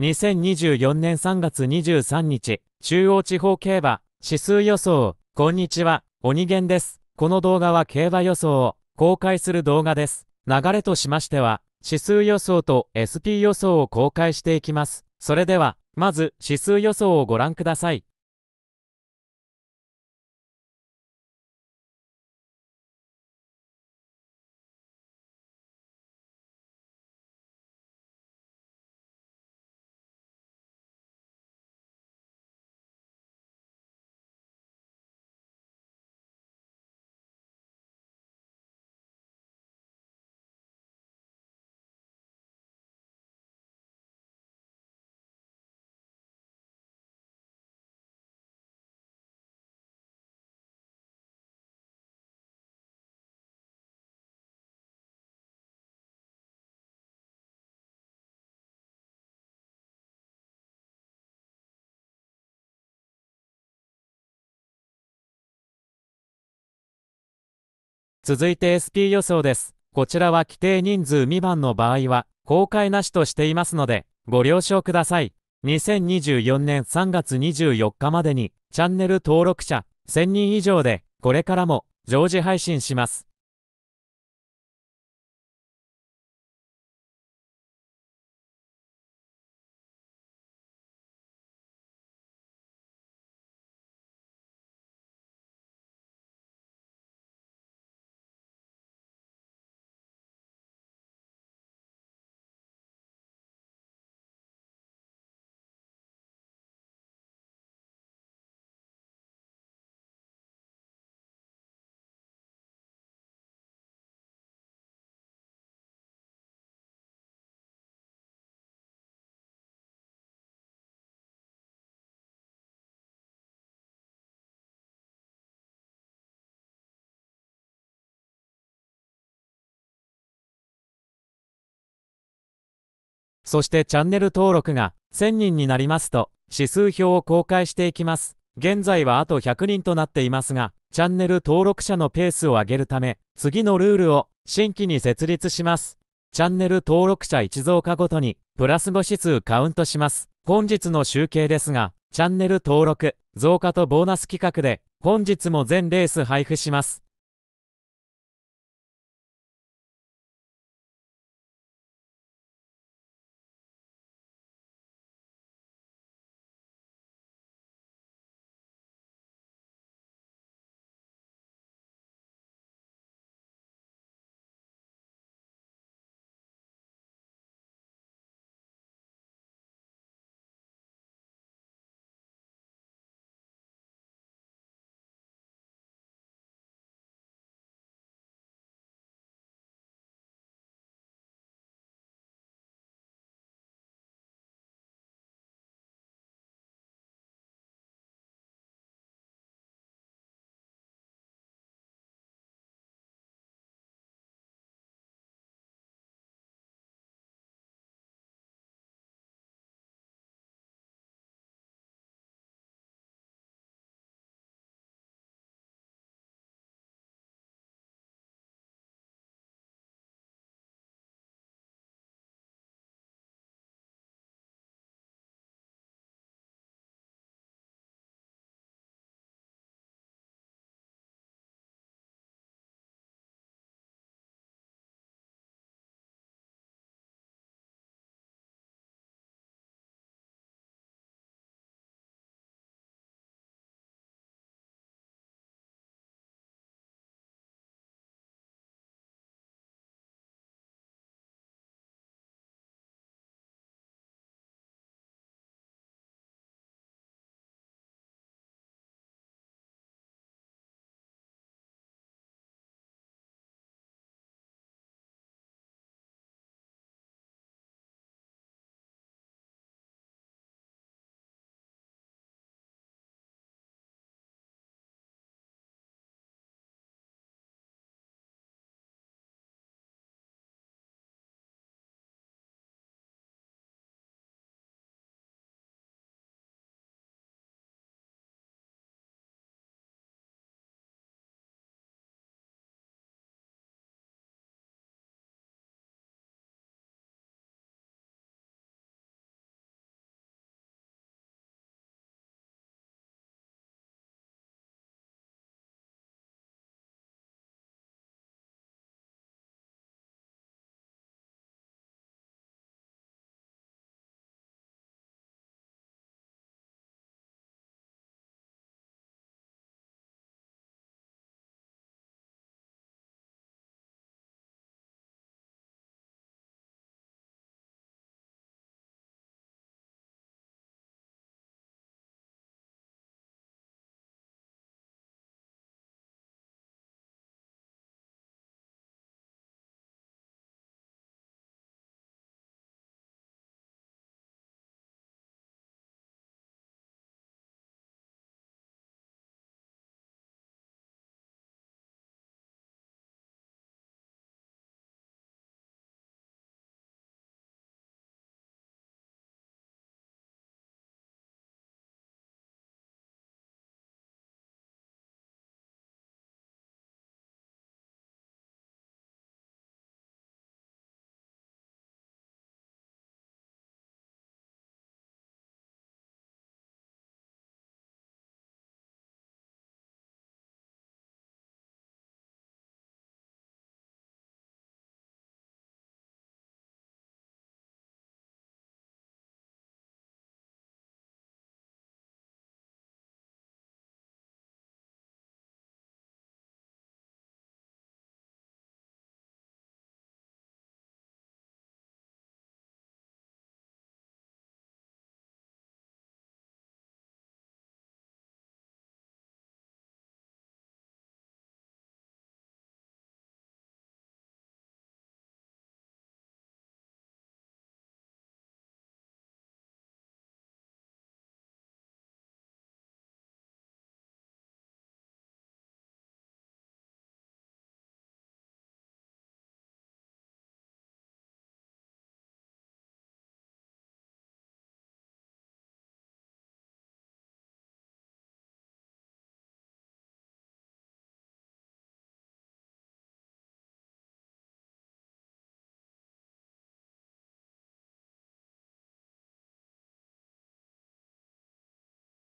2024年3月23日、中央地方競馬、指数予想、こんにちは、鬼源です。この動画は競馬予想を公開する動画です。流れとしましては、指数予想と SP 予想を公開していきます。それでは、まず指数予想をご覧ください。続いて SP 予想です。こちらは規定人数未満の場合は、公開なしとしていますので、ご了承ください。2024年3月24日までに、チャンネル登録者1000人以上で、これからも常時配信します。そしてチャンネル登録が1000人になりますと指数表を公開していきます。現在はあと100人となっていますが、チャンネル登録者のペースを上げるため、次のルールを新規に設立します。チャンネル登録者1増加ごとに、プラス5指数カウントします。本日の集計ですが、チャンネル登録、増加とボーナス企画で、本日も全レース配布します。